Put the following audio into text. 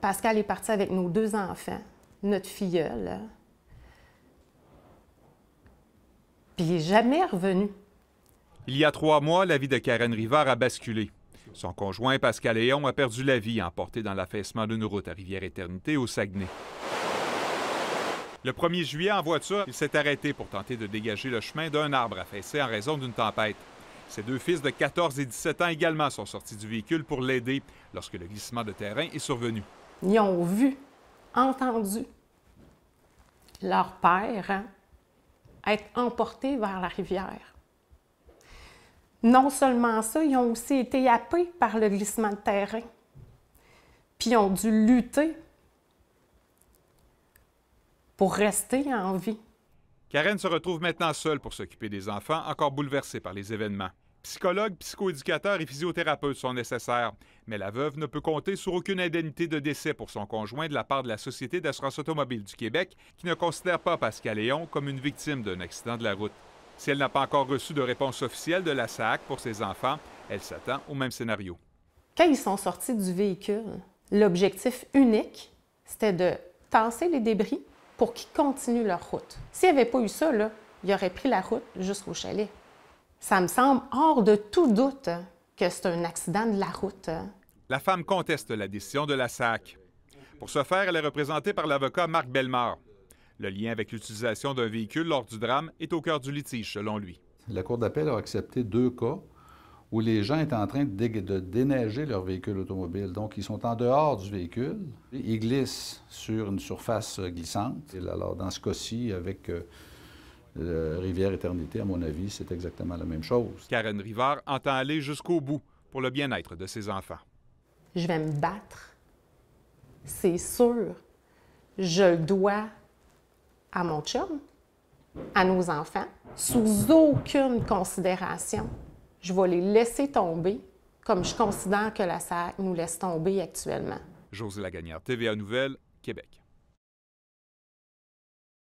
Pascal est parti avec nos deux enfants, notre filleule. Puis il n'est jamais revenu. Il y a trois mois, la vie de Karen Rivard a basculé. Son conjoint Pascal Léon a perdu la vie emporté dans l'affaissement d'une route à Rivière-Éternité au Saguenay. Le 1er juillet, en voiture, il s'est arrêté pour tenter de dégager le chemin d'un arbre affaissé en raison d'une tempête. Ses deux fils de 14 et 17 ans également sont sortis du véhicule pour l'aider lorsque le glissement de terrain est survenu. Ils ont vu, entendu leur père hein, être emporté vers la rivière. Non seulement ça, ils ont aussi été happés par le glissement de terrain, puis ont dû lutter pour rester en vie. Karen se retrouve maintenant seule pour s'occuper des enfants, encore bouleversée par les événements psychologues, psychoéducateurs et physiothérapeutes sont nécessaires. Mais la veuve ne peut compter sur aucune indemnité de décès pour son conjoint de la part de la Société d'assurance automobile du Québec, qui ne considère pas Pascal Léon comme une victime d'un accident de la route. Si elle n'a pas encore reçu de réponse officielle de la SAC pour ses enfants, elle s'attend au même scénario. Quand ils sont sortis du véhicule, l'objectif unique, c'était de tasser les débris pour qu'ils continuent leur route. S'il n'y avait pas eu ça, là, ils auraient pris la route jusqu'au chalet. Ça me semble hors de tout doute que c'est un accident de la route. La femme conteste la décision de la SAC. Pour ce faire, elle est représentée par l'avocat Marc Bellemare. Le lien avec l'utilisation d'un véhicule lors du drame est au cœur du litige, selon lui. La Cour d'appel a accepté deux cas où les gens étaient en train de, déneiger leur véhicule automobile. Donc, ils sont en dehors du véhicule. Ils glissent sur une surface glissante. alors, dans ce cas-ci, avec euh, Rivière-Éternité, à mon avis, c'est exactement la même chose. Karen Rivard entend aller jusqu'au bout pour le bien-être de ses enfants. Je vais me battre, c'est sûr. Je dois à mon chum, à nos enfants, sous aucune considération. Je vais les laisser tomber comme je considère que la SAC nous laisse tomber actuellement. José Lagagnère, TVA Nouvelles, Québec.